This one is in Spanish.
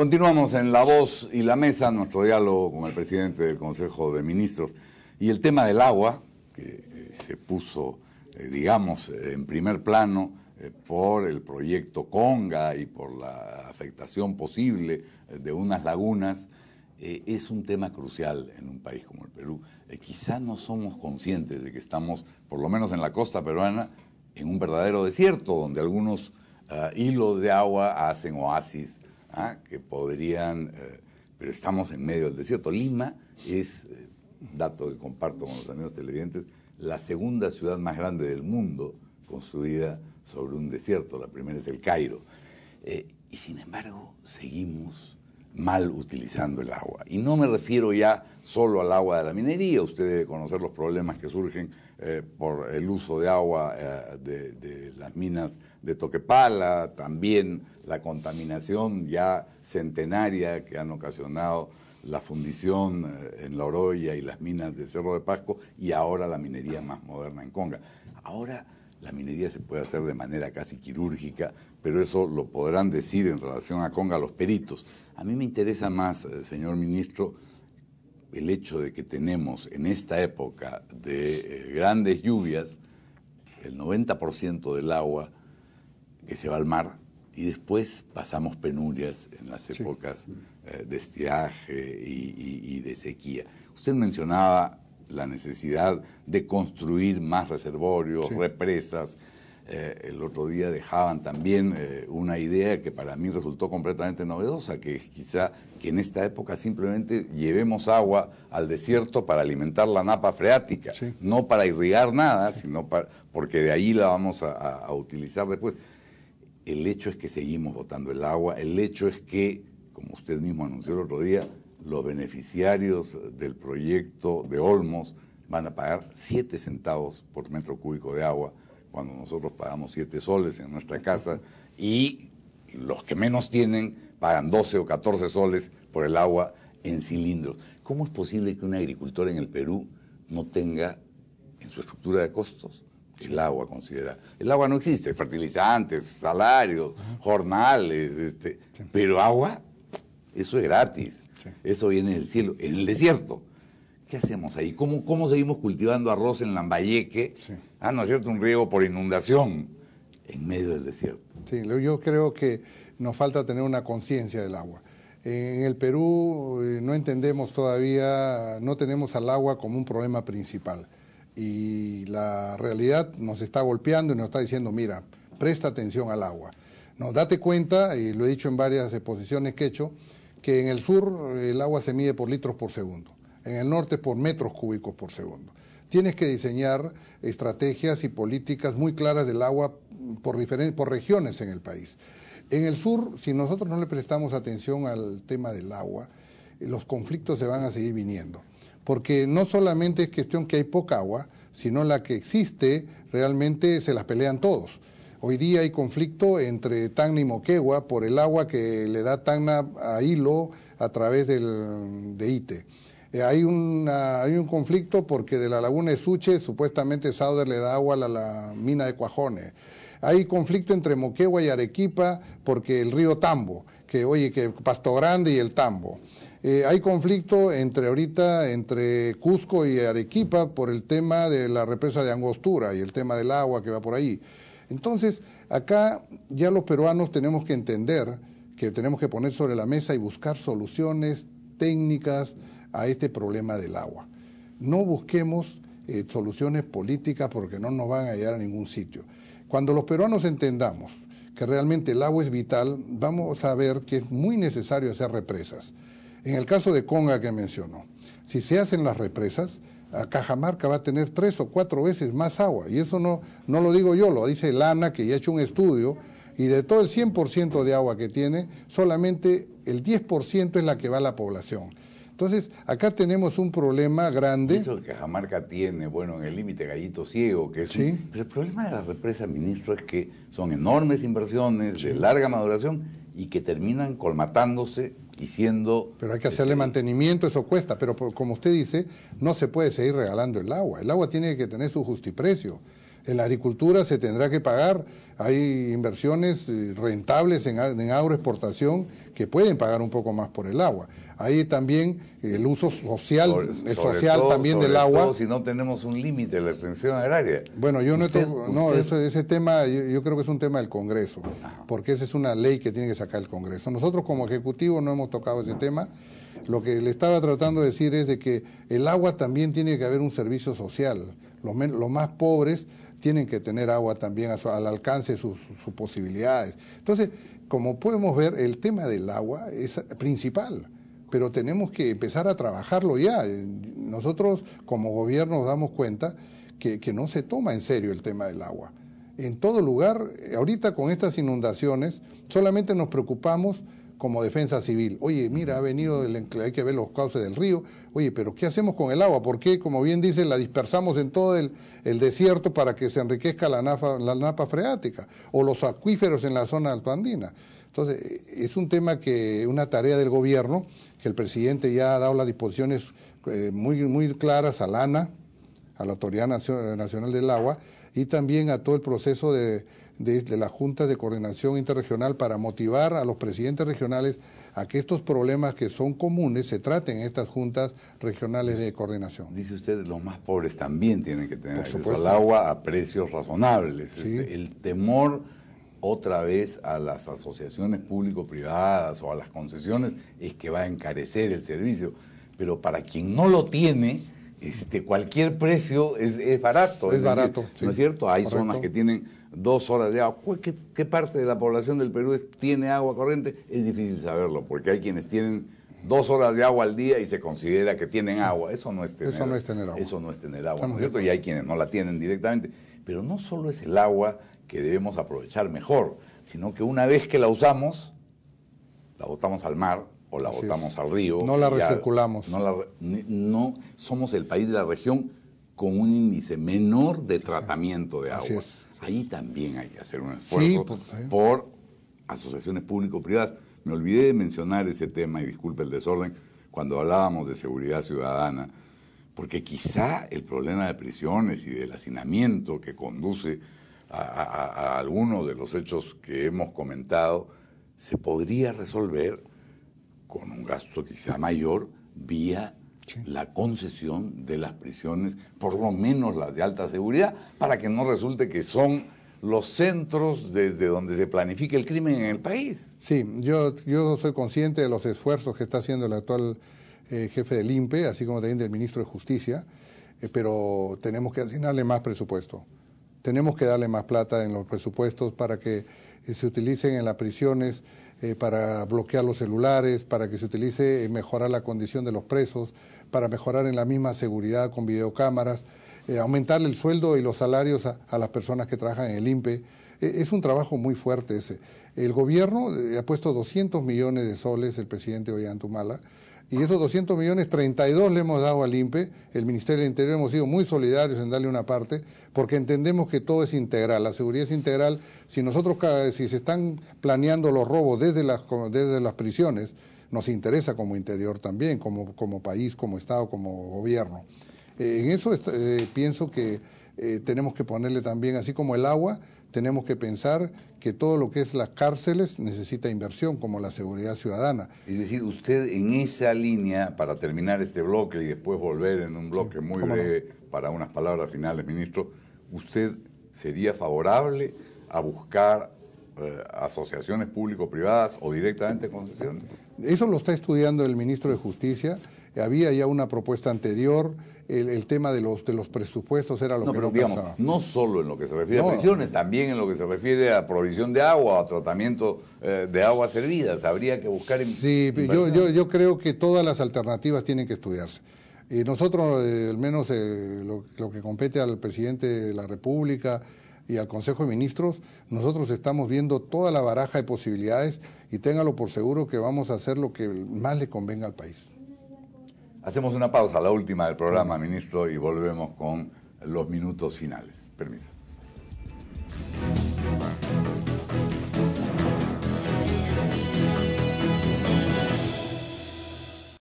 Continuamos en La Voz y la Mesa, nuestro diálogo con el presidente del Consejo de Ministros y el tema del agua, que eh, se puso, eh, digamos, eh, en primer plano por el proyecto Conga y por la afectación posible de unas lagunas, es un tema crucial en un país como el Perú. quizá no somos conscientes de que estamos, por lo menos en la costa peruana, en un verdadero desierto, donde algunos ah, hilos de agua hacen oasis ¿ah? que podrían, eh, pero estamos en medio del desierto. Lima es, eh, dato que comparto con los amigos televidentes, la segunda ciudad más grande del mundo construida sobre un desierto, la primera es el Cairo. Eh, y sin embargo, seguimos mal utilizando el agua. Y no me refiero ya solo al agua de la minería, usted debe conocer los problemas que surgen eh, por el uso de agua eh, de, las minas de Toquepala, también la contaminación ya centenaria que han ocasionado la fundición eh, en La Oroya y las minas de Cerro de Pasco y ahora la minería más moderna en Conga. Ahora la minería se puede hacer de manera casi quirúrgica, pero eso lo podrán decir en relación a Conga los peritos. A mí me interesa más, señor ministro, el hecho de que tenemos en esta época de eh, grandes lluvias, el 90% del agua que se va al mar y después pasamos penurias en las épocas eh, de estiaje y, de sequía. Usted mencionaba la necesidad de construir más reservorios, represas. Eh, el otro día dejaban también eh, una idea que para mí resultó completamente novedosa, que quizá que en esta época simplemente llevemos agua al desierto para alimentar la napa freática, no para irrigar nada, sino porque de ahí la vamos a, utilizar después. El hecho es que seguimos botando el agua, el hecho es que, como usted mismo anunció el otro día, los beneficiarios del proyecto de Olmos van a pagar 7 centavos por metro cúbico de agua cuando nosotros pagamos 7 soles en nuestra casa y los que menos tienen pagan 12 o 14 soles por el agua en cilindros. ¿Cómo es posible que un agricultor en el Perú no tenga en su estructura de costos el agua considerada? El agua no existe, fertilizantes, salarios, jornales, este, pero agua, eso es gratis, eso viene del cielo, en el desierto. ¿qué hacemos ahí? ¿Cómo, seguimos cultivando arroz en Lambayeque? Ah, no es cierto, un riego por inundación en medio del desierto. Sí, yo creo que nos falta tener una conciencia del agua. En el Perú eh, no entendemos todavía, no tenemos al agua como un problema principal. Y la realidad nos está golpeando y nos está diciendo, mira, presta atención al agua. No, date cuenta, y lo he dicho en varias exposiciones que he hecho, que en el sur el agua se mide por litros por segundo en el norte por metros cúbicos por segundo. Tienes que diseñar estrategias y políticas muy claras del agua por, diferentes por regiones en el país. En el sur, si nosotros no le prestamos atención al tema del agua, eh, los conflictos se van a seguir viniendo. Porque no solamente es cuestión que hay poca agua, sino la que existe realmente se las pelean todos. Hoy día hay conflicto entre Tacna y Moquegua por el agua que le da Tacna a Hilo a través de ITE. Eh, hay, hay un conflicto porque de la laguna de Suche supuestamente Sauder le da agua a la, mina de Cuajones. Hay conflicto entre Moquegua y Arequipa porque el río Tambo, que oye, que Pasto Grande y el Tambo. Eh, hay conflicto entre ahorita, entre Cusco y Arequipa por el tema de la represa de Angostura y el tema del agua que va por ahí. Entonces, acá ya los peruanos tenemos que entender que tenemos que poner sobre la mesa y buscar soluciones técnicas, a este problema del agua. No busquemos eh, soluciones políticas porque no nos van a llegar a ningún sitio. Cuando los peruanos entendamos que realmente el agua es vital, vamos a ver que es muy necesario hacer represas. En el caso de Conga que mencionó, si se hacen las represas, Cajamarca va a tener tres o cuatro veces más agua. Y eso no, no lo digo yo, lo dice Lana, que ya ha hecho un estudio, y de todo el 100% de agua que tiene, solamente el 10% es la que va a la población. Entonces, acá tenemos un problema grande. Eso que Cajamarca tiene, bueno, en el límite Gallito Ciego, que es... Sí. Pero el problema de las represas, ministro, es que son enormes inversiones de larga maduración y que terminan colmatándose y siendo... Pero hay que hacerle este, mantenimiento, eso cuesta, pero como usted dice, no se puede seguir regalando el agua. El agua tiene que tener su justiprecio. En la agricultura se tendrá que pagar, hay inversiones eh, rentables en, en, agroexportación que pueden pagar un poco más por el agua. Hay también el uso social, el social también del agua. si no tenemos un límite de la extensión agraria. Bueno, yo no, no ese tema yo, creo que es un tema del Congreso, porque esa es una ley que tiene que sacar el Congreso. Nosotros como Ejecutivo no hemos tocado ese tema. Lo que le estaba tratando de decir es de que el agua también tiene que haber un servicio social. los más pobres tienen que tener agua también al alcance de sus, posibilidades. Entonces, como podemos ver, el tema del agua es principal, pero tenemos que empezar a trabajarlo ya. Nosotros como gobierno nos damos cuenta que no se toma en serio el tema del agua. En todo lugar, ahorita con estas inundaciones, solamente nos preocupamos como defensa civil. Oye, mira, ha venido, el, hay que ver los cauces del río. Oye, pero ¿qué hacemos con el agua? ¿Por qué, como bien dice, la dispersamos en todo el, desierto para que se enriquezca la, la napa freática o los acuíferos en la zona alpandina? Entonces, eh, es un tema que, una tarea del gobierno, que el presidente ya ha dado las disposiciones eh, muy, muy claras a LANA, a la Autoridad Nacional del Agua, y también a todo el proceso de de las juntas de Coordinación Interregional para motivar a los presidentes regionales a que estos problemas que son comunes se traten en estas juntas regionales de coordinación. Dice usted, los más pobres también tienen que tener acceso al agua a precios razonables. Este, el temor otra vez a las asociaciones público-privadas o a las concesiones es que va a encarecer el servicio, pero para quien no lo tiene, este, cualquier precio es, barato. Es, barato. ¿No es cierto? Hay zonas que tienen dos horas de agua. ¿Qué, parte de la población del Perú tiene agua corriente? Es difícil saberlo, porque hay quienes tienen dos horas de agua al día y se considera que tienen agua. Eso no es tener, eso no es tener agua. Eso no es tener agua, cierto? Y hay quienes no la tienen directamente. Pero no solo es el agua que debemos aprovechar mejor, sino que una vez que la usamos, la botamos al mar o la botamos al río. No la recirculamos. No, no somos el país de la región con un índice menor de tratamiento de agua. Así Ahí también hay que hacer un esfuerzo por, asociaciones público-privadas. Me olvidé de mencionar ese tema y disculpe el desorden cuando hablábamos de seguridad ciudadana, porque quizá el problema de prisiones y del hacinamiento que conduce a, a algunos de los hechos que hemos comentado se podría resolver con un gasto quizá mayor vía la concesión de las prisiones, por lo menos las de alta seguridad, para que no resulte que son los centros desde donde se planifica el crimen en el país. Sí, yo, yo soy consciente de los esfuerzos que está haciendo el actual eh, jefe del INPE, así como también del ministro de Justicia, eh, pero tenemos que asignarle más presupuesto. Tenemos que darle más plata en los presupuestos para que se utilicen en las prisiones eh, para bloquear los celulares, para que se utilice mejorar la condición de los presos, para mejorar en la misma seguridad con videocámaras, eh, aumentar el sueldo y los salarios a, las personas que trabajan en el INPE. E, es un trabajo muy fuerte ese. El gobierno eh, ha puesto 200 millones de soles, el presidente Ollantumala, y esos 200 millones, 32 le hemos dado al INPE, el Ministerio del Interior hemos sido muy solidarios en darle una parte, porque entendemos que todo es integral, la seguridad es integral. Si nosotros, si se están planeando los robos desde las, desde las prisiones, nos interesa como interior también, como, como país, como Estado, como gobierno. Eh, en eso eh, pienso que eh, tenemos que ponerle también, así como el agua, tenemos que pensar que todo lo que es las cárceles necesita inversión, como la seguridad ciudadana. Es decir, usted en esa línea, para terminar este bloque y después volver en un bloque muy breve para unas palabras finales, ministro, ¿usted sería favorable a buscar eh, asociaciones público-privadas o directamente concesiones? Eso lo está estudiando el ministro de Justicia había ya una propuesta anterior, el, tema de los, de los presupuestos era lo que no No solo en lo que se refiere a prisiones, también en lo que se refiere a provisión de agua, a tratamiento eh, de aguas hervidas. Habría que buscar... sí, yo, yo, creo que todas las alternativas tienen que estudiarse. Y nosotros, eh, al menos eh, lo que compete al presidente de la República, y al Consejo de Ministros, nosotros estamos viendo toda la baraja de posibilidades y téngalo por seguro que vamos a hacer lo que más le convenga al país. Hacemos una pausa, la última del programa, ministro, y volvemos con los minutos finales. Permiso.